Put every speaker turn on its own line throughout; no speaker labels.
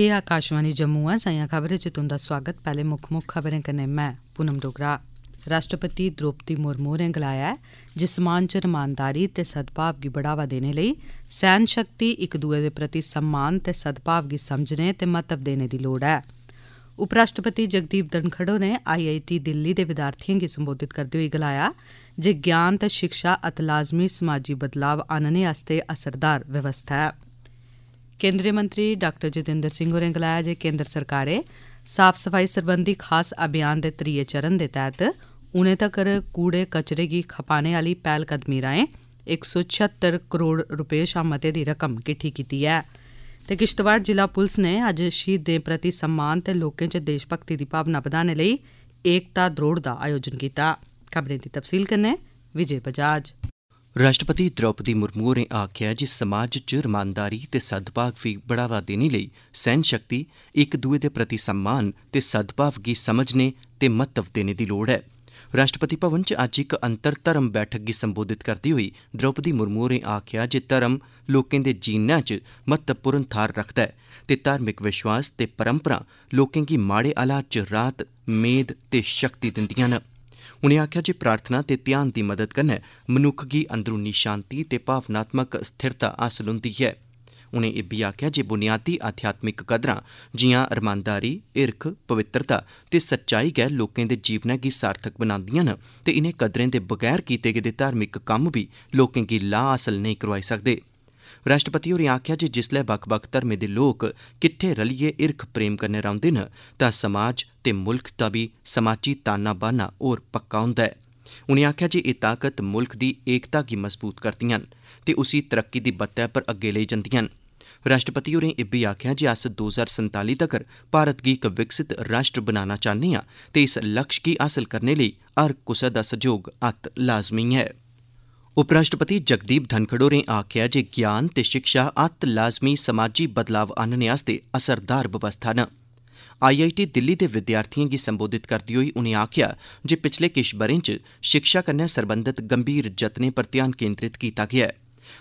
ਇਹ ਆਕਾਸ਼ਵਾਣੀ ਜੰਮੂ ਆ ਸਾਇਆ ਖਬਰੇ ਚ ਤੁੰਦਾ ਸਵਾਗਤ ਪਹਿਲੇ ਮੁੱਖ ਮੁੱਖ ਖਬਰਾਂ ਕਨੇ ਮੈਂ ਪੁਨਮ ਡੋਗਰਾ ਰਾਸ਼ਟਰਪਤੀ ਦ੍ਰੋਪਦੀ ਮੁਰਮੂ ਨੇ ਗਲਾਇਆ ਜਿਸਮਾਨ ਚ ਰਮਾਨਦਾਰੀ ਤੇ ਸਦਭਾਵ ਦੀ ਬੜਾਵਾ ਦੇਣੇ ਲਈ ਸੈਨ ਸ਼ਕਤੀ ਇੱਕ ਦੂਏ ਦੇ ਪ੍ਰਤੀ ਸਨਮਾਨ ਤੇ ਸਦਭਾਵ ਦੀ ਸਮਝਣੇ ਤੇ ਮਤਵ ਦੇਣੇ ਦੀ ਲੋੜ ਹੈ ਉਪ ਰਾਸ਼ਟਰਪਤੀ ਜਗਦੀਪ ਧਨਖੜੋ ਨੇ ਆਈਆਈਟੀ ਦਿੱਲੀ ਦੇ ਵਿਦਿਆਰਥੀਆਂ ਨੂੰ ਸੰਬੋਧਿਤ ਕਰਦੇ ਹੋਏ ਗਲਾਇਆ ਜੇ ਗਿਆਨ ਤੇ ਸਿੱਖਿਆ ਅਤਲਾਜ਼ਮੀ ਸਮਾਜੀ ਬਦਲਾਅ ਆਨਣੇ ਵਾਸਤੇ ਅਸਰਦਾਰ ਵਿਵਸਥਾ ਹੈ केंद्रीय मंत्री डाक्टर जितेंद्र सिंह होरें गलाया जे केंद्र सरकारै साफ सफाई सरबंधी खास अभियान दे त्रीये चरण दे तैह्त हूनै तक्कर कूड़े कचरे गी खपाने आह्ली पैह्लकदमी राएं इक सौ छेहत्तर करोड़ रपे शा मते दी रकम किट्ठी कीती ऐ ते किश्तवाड़ जिला पुलस नै अज्ज शहीदें प्रति सम्मान ते लोकें च देशभक्ति दी भावना बधाने लेई एकता द्रौड़ दा आयोजन कीता खबरें दी तफसील कन्नै विजय बजाज
ਰਾਸ਼ਟਰਪਤੀ ਦ੍ਰੌਪਦੀ ਮੁਰਮੂ ਹੋरें ਆਖਿਆ जे समाज च रमानदारी ते सद्भाव गी बढ़ावा देने लेई सैह्न शक्ति इक दुए दे प्रति सम्मान ते सद्भाव गी समझने ते महत्व देने दी लोड़ ऐ राष्ट्रपति भवन च अज्ज इक अंतर धर्म बैठक गी संबोधित करदे होई द्रौपदी मुर्मू होरें आखेआ जे धर्म लोकें दे जीना च महत्वपूर्ण थाह्र रखदा ऐ ते धार्मिक विश्वास ते परम्परां लोकें गी माड़े हालात च राहत मेद ते शक्ति दिंदिआं न उनें आखेआ जे प्रार्थना ते ध्यान दी मदद कन्नै मनुक्ख गी अंदरूनी शांति ते भावनात्मक स्थिरता हासल हुंदी ऐ उनें इब्बी आखेआ जे बुनियादी अध्यात्मिक कदरां जिआं रमानदारी हिरख पवित्रता ते सच्चाई गै लोकें दे जीवनै गी सार्थक बनांदिआं न ते इनें कदरें दे बगैर कीते गेदे धार्मिक कम्म बी लोकें गी लाह् हासल नेईं करोआई सकदे राष्ट्रपति होरें आखेआ जे जिसलै बक्ख बक्ख धर्में दे लोक किट्ठे रलियै हिरख प्रेम कन्नै रौंह्दे न तां समाज ते मुल्ख दा बी समाजी ताना बाना होर पक्का हुंदा ऐ उनें आखेआ जे एह् ताकत मुल्ख दी एकता गी मजबूत करदिआं न ते उसी तरक्की दी बत्तै पर अग्गे लेई जंदिआं न राष्ट्रपति होरें इब्बी आखेआ जे अस 2047 हजार तक्कर भारत गी इक विकसित राष्ट्र बनाना चाह्न्ने आं ते इस लक्ष्य गी हासल करने लेई हर कुसै दा सहयोग अत लाज़मी ऐ उप राष्ट्रपति जगदीप धनखड़ होरें आखेआ जे ज्ञान ते शिक्षा अत्त लाज़मी समाजी बदलाव आह्नने आस्तै असरदार बवस्था न आईआईटी दिल्ली दे विद्यार्थिएं गी संबोधित करदे होई उनें आखेआ जे पिछले किश ब'रें च शिक्षा कन्नै सरबंधत गंभीर जतनें पर ध्यान केन्द्रित कीता गेआ ऐ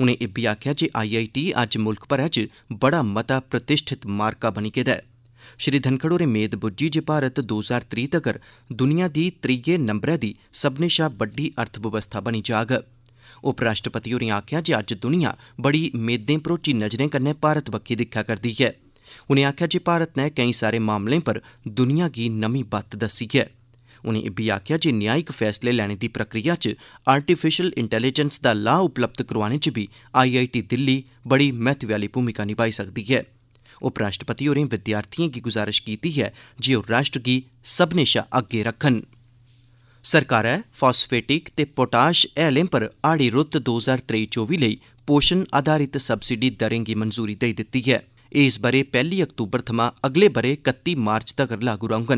उनें इब्बी आखेआ जे आईआईटी अज्ज मुल्ख भरै च बड़ा मता प्रतिष्ठित मार्का बनी गेदा ऐ श्री धनखड़ होरें मेद बुज्झी जे भारत दो ज्हार त्रीह् तगर दुनिया दी त्रीये नंबरै दी सब्मनें शा बड्डी अर्थबवस्था बनी जाग उपराष्ट्रपति होरें आखेआ जे अज्ज दुनिया बड़ी मेदें भरोची नज़रें कन्नै भारत बक्खी दिक्खा करदी ऐ उनें आखेआ जे भारत नै केई सारे मामलें पर दुनिया गी नमीं बत्त दस्सी ऐ उनें इब्बी आखेआ जे न्यायिक फैसले लैने दी प्रक्रिया च आर्टिफिशियल इंटेलिजेंस दा लाह उपलब्ध करोआने च बी आईआईटी दिल्ली बड़ी महत्व आह्ली भूमिका निभाई सकदी ऐ उपराष्ट्रपति होरें विद्यार्थिएं गी गुजारिश कीती ऐ जे ओह् राष्ट्र गी सब्भनें शा अग्गे रक्खन ਸਰਕਾਰਾਂ ਫਾਸਫੇਟਿਕ ਤੇ ਪੋਟਾਸ਼ ਐਲਮ ਪਰ ਆੜੀ ਰੁੱਤ 2023-24 ਲਈ ਪੋਸ਼ਣ ਆਧਾਰਿਤ ਸਬਸਿਡੀ ਦਰਾਂ ਦੀ ਮਨਜ਼ੂਰੀ ਦੇ ਦਿੱਤੀ ਹੈ ਇਸ ਬਾਰੇ 1 ਅਕਤੂਬਰ ਤੋਂ ਅਗਲੇ ਬਾਰੇ 31 ਮਾਰਚ ਤੱਕ ਲਾਗੂ ਰਹੂਗਾ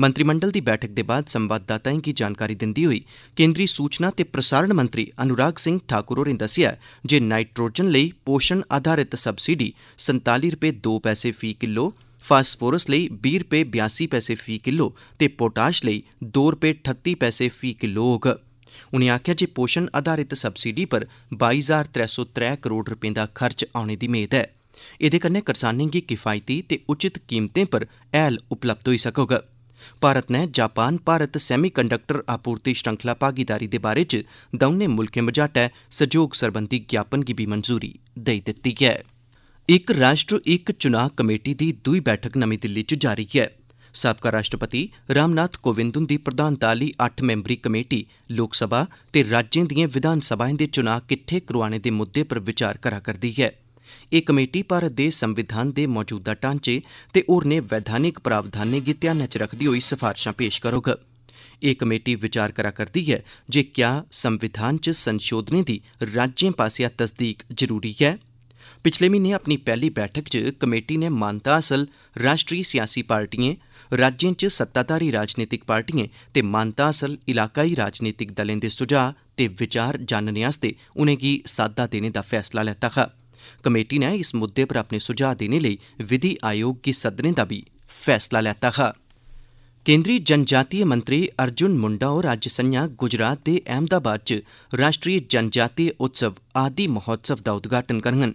ਮੰਤਰੀ ਮੰਡਲ ਦੀ ਬੈਠਕ ਦੇ ਬਾਅਦ ਸੰਵਾਦਦਾਤਾਵਾਂ ਨੂੰ ਜਾਣਕਾਰੀ ਦਿੰਦੀ ਹੋਈ ਕੇਂਦਰੀ ਸੂਚਨਾ ਤੇ ਪ੍ਰਸਾਰਣ ਮੰਤਰੀ ਅਨੁਰਾਗ ਸਿੰਘ ਠਾਕੁਰ ਹੋਰਿੰ ਦੱਸਿਆ ਜੇ ਨਾਈਟ੍ਰੋਜਨ ਲਈ ਪੋਸ਼ਣ ਆਧਾਰਿਤ ਸਬਸਿਡੀ 47 ਰੁਪਏ 2 ਪੈਸੇ ਫੀ ਕਿਲੋ ਫਾਸਫੋਰਸ ਲਈ 20 ਰੁਪਏ 82 ਪੈਸੇ ਫੀ ਕਿਲੋ ਤੇ ਪੋਟਾਸ਼ ਲਈ 2 ਰੁਪਏ 38 ਪੈਸੇ ਫੀ ਕਿਲੋ ਹੋਗਾ ਉਨੇ ਆਖਿਆ ਜੇ ਪੋਸ਼ਣ ਆਧਾਰਿਤ ਸਬਸਿਡੀ ਪਰ 22303 ਕਰੋੜ ਰੁਪਏ ਦਾ ਖਰਚ ਆਉਣੇ ਦੀ ਉਮੀਦ ਹੈ ਇਹਦੇ ਕੰਨੇ ਕਿਸਾਨਾਂ ਦੀ ਕਿਫਾਇਤੀ ਤੇ ਉਚਿਤ ਕੀਮਤਾਂ ਪਰ ਐਲ ਉਪਲਬਧ ਹੋਈ ਸਕੋਗਾ ਭਾਰਤ ਨੇ ਜਾਪਾਨ ਭਾਰਤ ਸੈਮੀਕੰਡਕਟਰ ਆਪੂਰਤੀ श्रृंखला ਭਾਗੀਦਾਰੀ ਦੇ ਬਾਰੇ ਚ ਦੋਨੇ ਮੁਲਕੇ ਮਜਾਟਾ ਸਹਿਯੋਗ ਸਰਬੰਧੀ ਗਿਆਪਨ ਦੀ ਵੀ ਮਨਜ਼ੂਰੀ ਦੇ ਦਿੱਤੀ ਹੈ ਇੱਕ ਰਾਸ਼ਟਰ ਇੱਕ ਚੋਣ ਕਮੇਟੀ ਦੀ ਦੂਈ ਬੈਠਕ ਨਵੀਂ ਦਿੱਲੀ 'ਚ ਜਾਰੀ ਹੈ ਸਾਬਕਾ ਰਾਸ਼ਟਰਪਤੀ ਰਾਮਨਾਥ ਕੋਵਿੰਦ ਦੀ ਪ੍ਰਧਾਨਤਾ ਵਾਲੀ 8 ਮੈਂਬਰੀ ਕਮੇਟੀ ਲੋਕ ਸਭਾ ਤੇ ਰਾਜਾਂ ਦੀਆਂ ਵਿਧਾਨ ਸਭਾਵਾਂ ਦੇ ਚੋਣ ਕਿੱਥੇ ਕਰਵਾਉਣੇ ਦੇ ਮੁੱਦੇ 'ਪਰ ਵਿਚਾਰ ਕਰਾ ਕਰਦੀ ਹੈ ਇਹ ਕਮੇਟੀ ਭਾਰਤ ਦੇ ਸੰਵਿਧਾਨ ਦੇ ਮੌਜੂਦਾ ਢਾਂਚੇ ਤੇ ਹੋਰਨੇ ਵਿਧਾਨਿਕ ਪ੍ਰਾਵਧਾਨਾਂ ਦੀ ਧਿਆਨ 'ਚ ਰੱਖਦੀ ਹੋਈ ਸਿਫਾਰਸ਼ਾਂ ਪੇਸ਼ ਕਰੋਗ ਇਹ ਕਮੇਟੀ ਵਿਚਾਰ ਕਰਾ ਕਰਦੀ ਹੈ ਜੇ ਕਿਆ ਸੰਵਿਧਾਨ 'ਚ ਸੰਸ਼ੋਧਨ ਦੀ ਰਾਜਾਂ ਪਾਸਿਆ ਤਸਦੀਕ ਜ਼ਰੂਰੀ ਹੈ ਪਿਛਲੇ ਮਹੀਨੇ ਆਪਣੀ ਪਹਿਲੀ ਬੈਠਕ 'ਚ ਕਮੇਟੀ ਨੇ ਮੰਨਤਾ ਅਸਲ ਰਾਸ਼ਟਰੀ ਸਿਆਸੀ ਪਾਰਟੀਆਂ ਰਾਜਾਂ 'ਚ ਸੱਤਾਧਾਰੀ ਰਾਜਨੀਤਿਕ ਪਾਰਟੀਆਂ ਤੇ ਮੰਨਤਾ ਅਸਲ ਇਲਾਕਾਈ ਰਾਜਨੀਤਿਕ ਦਲਾਂ ਦੇ ਸੁਝਾਅ ਤੇ ਵਿਚਾਰ ਜਾਣਨ ਵਾਸਤੇ ਉਹਨਾਂ ਕੀ ਸਾਦਾ ਦੇਣ ਦਾ ਫੈਸਲਾ ਲੈਤਾ ਖਾ ਕਮੇਟੀ ਨੇ ਇਸ ਮੁੱਦੇ 'ਪਰ ਆਪਣੇ ਸੁਝਾਅ ਦੇਣ ਲਈ ਵਿਧੀ ਆਯੋਗ ਕੀ ਸਦਨੇ ਦਾ ਵੀ ਫੈਸਲਾ ਲੈਤਾ ਖਾ ਕੇਂਦਰੀ ਜਨਜਾਤੀ ਮੰਤਰੀ ਅਰਜੁਨ ਮੁੰਡਾ ਹੋ ਰਾਜ ਸੰਯਾ ਗੁਜਰਾਤ ਦੇ ਅਹਿਮਦਾਬਾਦ ਚ ਰਾਸ਼ਟਰੀ ਜਨਜਾਤੀ ਉਤਸਵ ਆਦੀ ਮਹੋਤਸਵ ਦਾ ਉਦਘਾਟਨ ਕਰਨਗੇ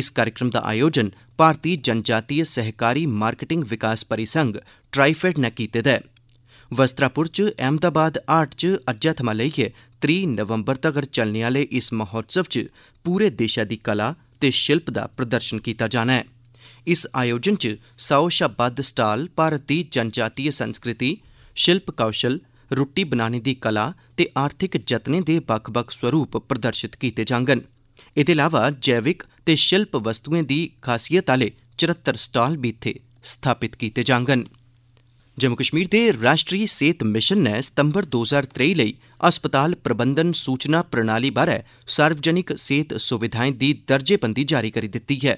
इस कार्यक्रम दा आयोजन भारती जनजातीय सैहकारी मार्केटिंग विकास परिसंघ ट्राईफेड नै कीते दा ऐ वस्त्रापुर च अहमदाबाद हाट च अज्जै थमां लेइयै 30 नवंबर तगर चलने आह्ले इस महोत्सव च पूरे देसै दी कला ते शिल्प दा प्रदर्शन कीता जाना ऐ इस आयोजन च सौ शा बद्ध स्टाल भारत दी जनजातीय संस्कृति शिल्प कौशल रुट्टी बनाने दी कला ते आर्थिक जतनें दे बक्ख बक्ख स्वरूप प्रदर्शित कीते जाङन एह्दे अलावा जैविक ते शिल्प वस्तुएं दी खासियत आह्ले चरत्तर स्टाल बी इत्थे स्थापित कीते जाङन जम्मू कश्मीर दे राष्ट्री सेहत मिशन नै सितंबर दो ज्हार त्रेई लेई अस्पताल प्रबंधन सूचना प्रणाली बारै सार्वजनिक सेहत सुविधाएं दी दर्जेबंदी जारी करी दित्ती ऐ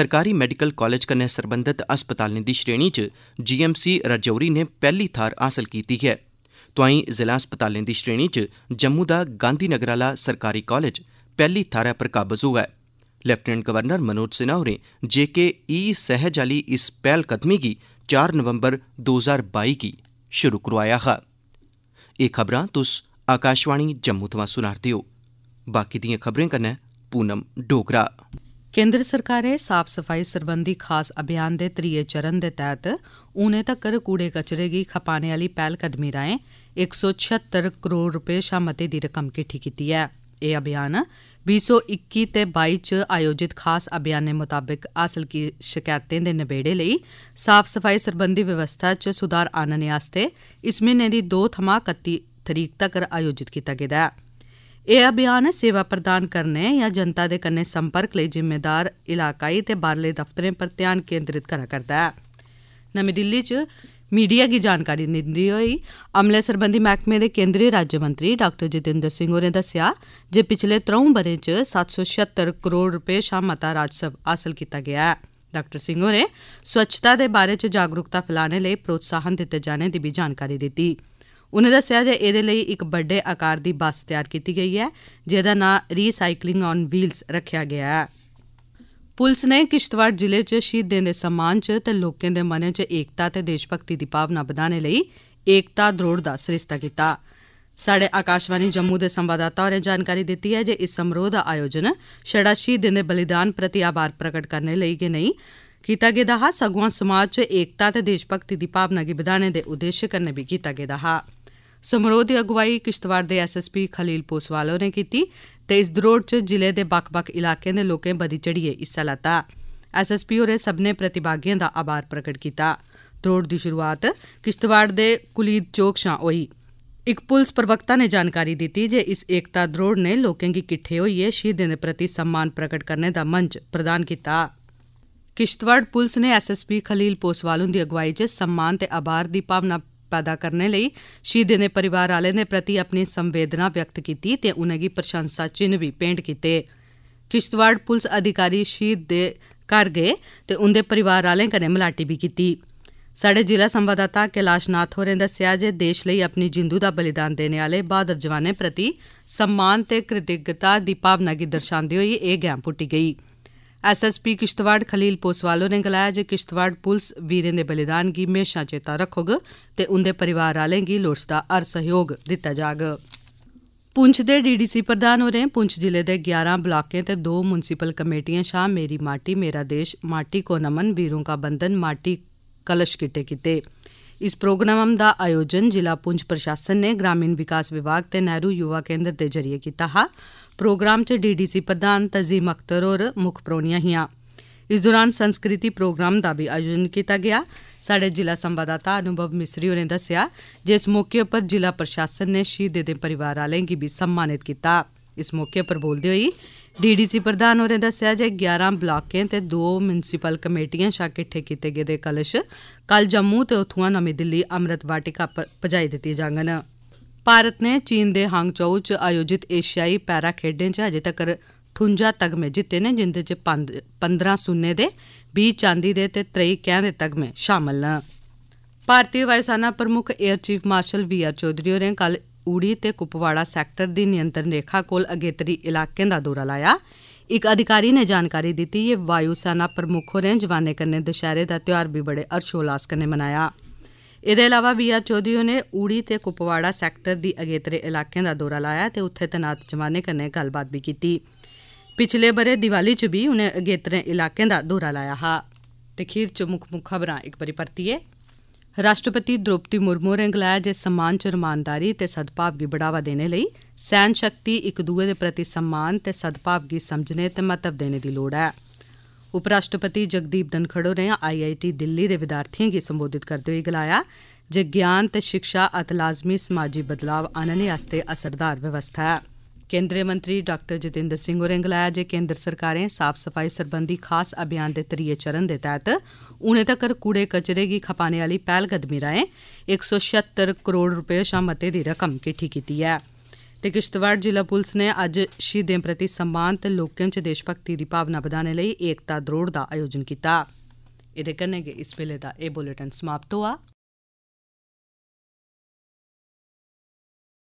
सरकारी मैडिकल कालेज कन्नै सरबंधत अस्पतालें दी श्रेणी च जीएमसी राजौरी नै पैह्ली थाह्र हासल कीती ऐ तोआई जिला अस्पतालें दी श्रेणी च जम्मू दा गांधीनगर आह्ला सरकारी कालेज पैहली थाहरै पर काबज होआ ऐ लेफ्टिनेंट गवर्नर मनोज सिन्हा होरें जेके ई सैहज आह्ली इस पैह्लकदमी गी चार नवम्बर दो ज्हार बाई गी शुरु करोआया हा एह् खबरां तुस आकाशवाणी जम्मू थमां सुना'रदे ओ बाकी दिएं खबरें कन्नै पूनम डोगरा
केन्द्र सरकारै साफ सफाई सरबंधी खास अभियान दे त्रीये चरण दे तैह्त हूनै तक्कर कूड़े कचरे गी खपाने आह्ली पैह्लकदमी राएं इक सौ छिहत्तर करोड़ रपे शा मती दी रकम किट्ठी कीती ऐं ਇਹ ਅਭਿਆਨ 2021 ਤੇ 22 ਚ ਆਯੋਜਿਤ ਖਾਸ ਅਭਿਆਨ ਦੇ ਮੁਤਾਬਕ ਹਾਸਲ ਕੀ ਸ਼ਿਕਾਇਤਾਂ ਦੇ ਨਿਬੇੜੇ ਲਈ ਸਾਫ ਸਫਾਈ ਸੰਬੰਧੀ ਵਿਵਸਥਾ ਚ ਸੁਧਾਰ ਆਣਨ ਵਾਸਤੇ ਇਸ ਮਹੀਨੇ ਦੀ 2 ਥਮਾ 31 ਤਰੀਕ ਤੱਕ ਆਯੋਜਿਤ ਕੀਤਾ ਗਿਆ ਹੈ ਇਹ ਅਭਿਆਨ ਸੇਵਾ ਪ੍ਰਦਾਨ ਕਰਨੇ ਜਾਂ ਜਨਤਾ ਦੇ ਕੰਨੇ ਸੰਪਰਕ ਲਈ ਜ਼ਿੰਮੇਦਾਰ ਇਲਾਕਾਈ ਤੇ ਬਾਹਰਲੇ ਦਫ਼ਤਰਾਂ ਪਰ ਧਿਆਨ ਕੇਂਦਰਿਤ ਕਰਾ ਕਰਦਾ ਹੈ ਨਵੀਂ ਦਿੱਲੀ 'ਚ ਮੀਡੀਆ ਦੀ ਜਾਣਕਾਰੀ ਦਿੰਦੀ ਹੋਈ ਅਮਲੇ ਸਰਬੰਧੀ ਮਹਿਕਮੇ ਦੇ ਕੇਂਦਰੀ ਰਾਜ ਮੰਤਰੀ ਡਾਕਟਰ ਜਿਤੇਂਦਰ ਸਿੰਘ ਹੋਰੇ ਦੱਸਿਆ ਜੇ ਪਿਛਲੇ 3 ਬਰੇ ਚ 776 ਕਰੋੜ ਰੁਪਏ ਸ਼ਾਮ ਸ਼ਾਮਤਾ ਰਾਜਸਵ ਹਾਸਲ ਕੀਤਾ ਗਿਆ ਹੈ ਡਾਕਟਰ ਸਿੰਘ ਹੋਰੇ ਸਵੱਛਤਾ ਦੇ ਬਾਰੇ ਚ ਜਾਗਰੂਕਤਾ ਫੈਲਾਣੇ ਲਈ ਪ੍ਰੋਤਸਾਹਨ ਦਿੱਤੇ ਜਾਣੇ ਦੀ ਵੀ ਜਾਣਕਾਰੀ ਦਿੱਤੀ ਉਹਨੇ ਦੱਸਿਆ ਜੇ ਇਹਦੇ ਲਈ ਇੱਕ ਵੱਡੇ ਆਕਾਰ ਦੀ ਬੱਸ ਤਿਆਰ ਕੀਤੀ ਗਈ ਹੈ ਜਿਹਦਾ ਨਾਮ ਰੀਸਾਈਕਲਿੰਗ ਔਨ ਵੀਲਸ ਰੱਖਿਆ ਗਿਆ ਹੈ ਪੁਲਿਸ ਨੇ ਕਿਸ਼ਤਵਾੜ ਜ਼ਿਲ੍ਹੇ 'ਚ ਸ਼ਹੀਦਾਂ ਦੇ ਸਨਮਾਨ 'ਚ ਤੇ ਲੋਕਾਂ ਦੇ ਮਨਾਂ 'ਚ ਏਕਤਾ ਤੇ ਦੇਸ਼ ਭਗਤੀ ਦੀ ਭਾਵਨਾ ਵਧਾਉਣ ਲਈ ਏਕਤਾ ਦਰੋੜ ਦਾ ਸ੍ਰਿਸ਼ਟਾ ਕੀਤਾ ਸਾਡੇ ਆਕਾਸ਼ਵਾਣੀ ਜੰਮੂ ਦੇ ਸੰਵਾਦਦਾਤਾ ਹੋਰੇ ਜਾਣਕਾਰੀ ਦਿੱਤੀ ਹੈ ਜੇ ਇਸ ਸਮਰੋਹ ਦਾ ਆਯੋਜਨ ਛੜਾ ਸ਼ਹੀਦਾਂ ਦੇ ਬਲੀਦਾਨ ਪ੍ਰਤੀ ਆਭਾਰ ਪ੍ਰਗਟ ਕਰਨ ਲਈ ਕਿ ਨਹੀਂ ਕੀਤਾ ਗਿਆ ਹਾ ਸਗੋਂ ਸਮਾਜ 'ਚ ਏਕਤਾ ਤੇ ਦੇਸ਼ ਭਗਤੀ ਦੀ ਭਾਵਨਾ ਕੀ ਵਧਾਣੇ ਦੇ ਉਦੇਸ਼ ਕਰਨੇ ਵੀ ਕੀਤਾ ਗਿਆ ਹਾ समारोह की अगुवाई किश्तवाड़ के S S P Khalil Poswal होरें की ते इस दरोड़ च जिले के बक्ख बक्ख इलाकें दे लोकें बधी चढ़ियै हिस्सा लैता एस एस पी होरें सब्भनें प्रतिभागियें दा आभार प्रगट कीता दरोड़ दी शुरुआत किश्तवाड़ दे कुलीद चौक शा होई इक पुलिस प्रवक्ता ने जानकारी दित्ती जे इस एकता दरोड़ ने लोकें गी किट्ठे होइयै शहीदें दे प्रति सम्मान प्रकट करने दा मंच प्रदान कीता किश्तवाड़ पुलिस ने एसएसपी खलील पोसवाल हुंदी अगुवाई च सम्मान ते आभार दी भावना ਪੈਦਾ ਕਰਨ ਲਈ ਸ਼ਹੀਦ ਦੇ ਪਰਿਵਾਰ ਵਾਲੇ ਨੇ ਪ੍ਰਤੀ ਆਪਣੀ ਸੰਵੇਦਨਾ ਵਿਅਕਤ ਕੀਤੀ ਤੇ ਉਹਨਾਂ ਦੀ ਪ੍ਰਸ਼ੰਸਾ ਚਿੰਨ ਵੀ ਪੇਂਟ ਕੀਤੇ ਕਿਸ਼ਤਵਾੜ ਪੁਲਿਸ ਅਧਿਕਾਰੀ ਸ਼ਹੀਦ ਦੇ ਘਰ ਗਏ ਤੇ ਉਹਦੇ ਪਰਿਵਾਰ ਵਾਲੇ ਕਨੇ ਮਲਾਟੀ ਵੀ ਕੀਤੀ ਸਾਡੇ ਜ਼ਿਲ੍ਹਾ ਸੰਵਾਦਦਾਤਾ ਕੈਲਾਸ਼ਨਾਥ ਹੋਰੇ ਦੱਸਿਆ ਜੇ ਦੇਸ਼ ਲਈ ਆਪਣੀ ਜਿੰਦੂ ਦਾ ਬਲੀਦਾਨ ਦੇਣ ਵਾਲੇ ਬਹਾਦਰ ਜਵਾਨਾਂ ਪ੍ਰਤੀ ਸਨਮਾਨ ਤੇ ਕ੍ਰਿਤਜ਼ਗਤਾ ਦੀ ਭਾਵਨਾ ਕੀ ਦਰਸਾਉਂਦੀ ਹੋਈ ਇਹ ਗੈਂਪੁੱਟੀ ਗਈ एसएसपी किश्तवाड़ खलील पोसवालो ने गलाया जे किश्तवाड़ पुलस वीरें दे बलिदान गी म्हेशां चेता रखोग ते उंदे परिवार आह्लें गी लोड़चदा हर सैह्योग दित्ता जाग पुंछ दे डीडीसी प्रधान होरें पुंछ जिले दे 11 ब्लाकें ते दो म्युनिसिपल कमेटियें शा मेरी माटी मेरा देश माटी को नमन वीरों का बंधन माटी कलश किट्ठे कीत्ते ਇਸ ਪ੍ਰੋਗਰਾਮ ਦਾ ਆਯੋਜਨ ਜ਼ਿਲ੍ਹਾ ਪੁੰਜ ਪ੍ਰਸ਼ਾਸਨ ਨੇ ਗ੍ਰਾਮੀਣ ਵਿਕਾਸ ਵਿਭਾਗ ਤੇ ਨਹਿਰੂ ਯੁਵਾ ਕੇਂਦਰ ਦੇ ਜ਼ਰੀਏ ਕੀਤਾ ਹਾ ਪ੍ਰੋਗਰਾਮ 'ਚ ਡੀਡੀਸੀ ਪ੍ਰਧਾਨ ਤਜ਼ੀਮ ਅਖਤਰ ਔਰ ਮੁੱਖ ਪ੍ਰੋਣੀਆਂ ਹੀਆਂ ਇਸ ਦੌਰਾਨ ਸੰਸਕ੍ਰਿਤੀ ਪ੍ਰੋਗਰਾਮ ਦਾ ਵੀ ਆਯੋਜਨ ਕੀਤਾ ਗਿਆ ਸਾਡੇ ਜ਼ਿਲ੍ਹਾ ਸੰਵਾਦਦਾਤਾ ਅਨੁਭਵ ਮਿਸਰੀ ਹੋਰੇ ਦੱਸਿਆ ਜਿਸ ਮੌਕੇ ਉੱਪਰ ਜ਼ਿਲ੍ਹਾ ਪ੍ਰਸ਼ਾਸਨ ਨੇ ਸ਼ਹੀਦ ਦੇ ਪਰਿਵਾਰ ਵਾਲਿਆਂ ਕੀ ਵੀ ਸਨਮਾਨਿਤ ਕੀਤਾ ਇਸ ਮੌਕੇ ਪਰ ਬੋਲਦੇ ਹੋਏ ਡੀਡੀਸੀ ਪ੍ਰਧਾਨ ਹੋਰੇ ਦੱਸਿਆ ਜੇ 11 ਬਲਾਕਾਂ ਤੇ ਦੋ ਮਿਊਨਿਸਪਲ ਕਮੇਟੀਆਂ ਸ਼ਾ ਇਕੱਠੇ ਕੀਤੇ ਗਏ ਦੇ ਕਲਸ਼ ਕੱਲ ਜੰਮੂ ਤੇ ਉਥੋਂ ਨਵੀਂ ਦਿੱਲੀ ਅੰਮ੍ਰਿਤ ਵਾਟਿਕਾ ਪਜਾਈ ਦਿੱਤੀ ਜਾਂਗਨ ਭਾਰਤ ਨੇ ਚੀਨ ਦੇ ਹਾਂਗਚੌਉ ਚ ਆਯੋਜਿਤ ਏਸ਼ੀਆਈ ਪੈਰਾ ਖੇਡਾਂ ਚ ਅਜੇ ਤੱਕ 53 ਤਗਮੇ ਜਿੱਤੇ ਨੇ ਜਿੰਦੇ ਚ 15 ਸੁੰਨੇ ਦੇ 20 ਚਾਂਦੀ ਦੇ ਤੇ 23 ਕਹਿ ਦੇ ਤਗਮੇ ਸ਼ਾਮਲ ਭਾਰਤੀ ਵਾਇਸਾਨਾ ਸੈਨਾ ਪ੍ਰਮੁੱਖ air chief marshal V R Chaudhari ਹੋਰੇ ਕੱਲ ਉੜੀ ਤੇ ਕੁਪਵਾੜਾ ਸੈਕਟਰ ਦੀ ਨਿਯੰਤਰਣ ਰੇਖਾ ਕੋਲ ਅਗੇਤਰੀ ਇਲਾਕਿਆਂ ਦਾ ਦੌਰਾ ਲਾਇਆ ਇੱਕ ਅਧਿਕਾਰੀ ਨੇ ਜਾਣਕਾਰੀ ਦਿੱਤੀ ਕਿ ਵਾਯੂ ਸੈਨਾ ਪ੍ਰਮੁੱਖ ਹੋਰੇ ਜਵਾਨੇ ਕਨੇ ਦੁਸ਼ਹਿਰੇ ਦਾ ਤਿਉਹਾਰ ਵੀ ਬੜੇ ਅਰਸ਼ੋਲਾਸ ਕਰਨੇ ਮਨਾਇਆ ਇਹਦੇ ਇਲਾਵਾ ਬੀਆਰ ਚੌਧਰੀ ਨੇ ਉੜੀ ਤੇ ਕੁਪਵਾੜਾ ਸੈਕਟਰ ਦੀ ਅਗੇਤਰੇ ਇਲਾਕਿਆਂ ਦਾ ਦੌਰਾ ਲਾਇਆ ਤੇ ਉੱਥੇ ਤਨਾਤ ਜਵਾਨੇ ਕਨੇ ਗੱਲਬਾਤ ਵੀ ਕੀਤੀ ਪਿਛਲੇ ਬਰੇ ਦੀਵਾਲੀ ਚ ਵੀ ਉਹਨੇ ਅਗੇਤਰੇ ਇਲਾਕਿਆਂ ਦਾ ਦੌਰਾ ਲਾਇਆ ਹਾ ਤੇ ਖੀਰ ਚ ਮੁੱਖ ਮੁੱਖ ਖਬਰਾਂ ਇੱਕ ਵਾਰੀ ਪਰਤੀਏ राष्ट्रपति द्रौपदी मुर्मू होरें गलाया जे सम्मान च रमानदारी ते सद्भाव गी बढ़ावा देने लेई सैहन शक्ति इक दुए दे प्रति सम्मान ते सद्भाव गी समझने ते महत्व देने दी लोड़ ऐ उपराष्ट्रपति जगदीप धनखड़ होरें आईआईटी दिल्ली दे विद्यार्थियें गी संबोधित करदे होई गलाया जे ज्ञान ते शिक्षा अत लाजमी समाजी बदलाव आनने आस्तै असरदार व्यवस्था ऐ केंद्रीय मंत्री डाक्टर जितेंद्र सिंह होरें गलाया जे केंद्र सरकारै साफ सफाई सरबंधी खास अभियान दे त्रीये चरण दे तैह्त हूनै तक्कर कूड़े कचरे गी खपाने आह्ली पैह्लकदमी राएं इक सौ छिहत्तर करोड़ रपे शा मते दी रकम किट्ठी कीती ऐ ते किश्तवाड़ जिला पुलस नै अज्ज शहीदें प्रति सम्मान ते लोकें च देशभगती दी भावना बधाने लेई एकता द्रौड़ दा आयोजन कीता एह्दे कन्नै गै इस बेल्ले दा एह् बुलेटिन समाप्त होआ